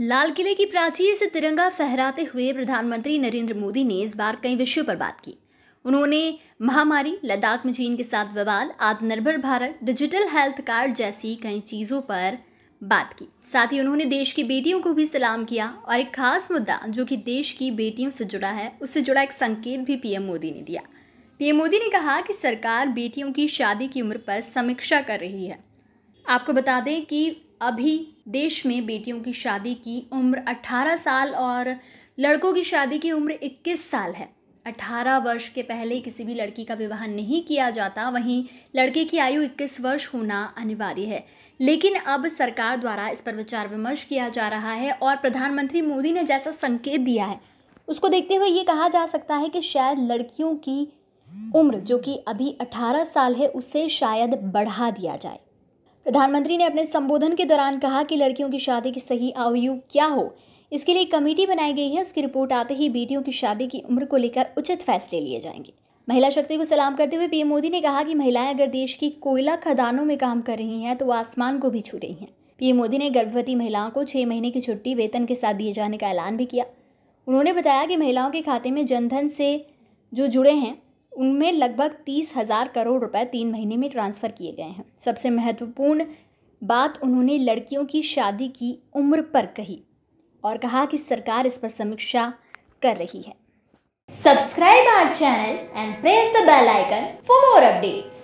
लाल किले की प्राचीर से तिरंगा फहराते हुए प्रधानमंत्री नरेंद्र मोदी ने इस बार कई विषयों पर बात की उन्होंने महामारी लद्दाख में चीन के साथ विवाद आत्मनिर्भर भारत डिजिटल हेल्थ कार्ड जैसी कई चीज़ों पर बात की साथ ही उन्होंने देश की बेटियों को भी सलाम किया और एक खास मुद्दा जो कि देश की बेटियों से जुड़ा है उससे जुड़ा एक संकेत भी पीएम मोदी ने दिया पीएम मोदी ने कहा कि सरकार बेटियों की शादी की उम्र पर समीक्षा कर रही है आपको बता दें कि अभी देश में बेटियों की शादी की उम्र 18 साल और लड़कों की शादी की उम्र 21 साल है 18 वर्ष के पहले किसी भी लड़की का विवाह नहीं किया जाता वहीं लड़के की आयु 21 वर्ष होना अनिवार्य है लेकिन अब सरकार द्वारा इस पर विचार विमर्श किया जा रहा है और प्रधानमंत्री मोदी ने जैसा संकेत दिया है उसको देखते हुए ये कहा जा सकता है कि शायद लड़कियों की उम्र जो कि अभी 18 साल है उसे शायद बढ़ा दिया जाए प्रधानमंत्री ने अपने संबोधन के दौरान कहा कि लड़कियों की शादी की सही आयु क्या हो इसके लिए कमेटी बनाई गई है उसकी रिपोर्ट आते ही बेटियों की शादी की उम्र को लेकर उचित फैसले लिए जाएंगे महिला शक्ति को सलाम करते हुए पीएम मोदी ने कहा कि महिलाएं अगर देश की कोयला खदानों में काम कर रही हैं तो वो आसमान को भी छू रही हैं पीएम मोदी ने गर्भवती महिलाओं को छः महीने की छुट्टी वेतन के साथ दिए जाने का ऐलान भी किया उन्होंने बताया कि महिलाओं के खाते में जनधन से जो जुड़े हैं उनमें लगभग तीस हज़ार करोड़ रुपए तीन महीने में ट्रांसफ़र किए गए हैं सबसे महत्वपूर्ण बात उन्होंने लड़कियों की शादी की उम्र पर कही और कहा कि सरकार इस पर समीक्षा कर रही है subscribe our channel and press the bell icon for more updates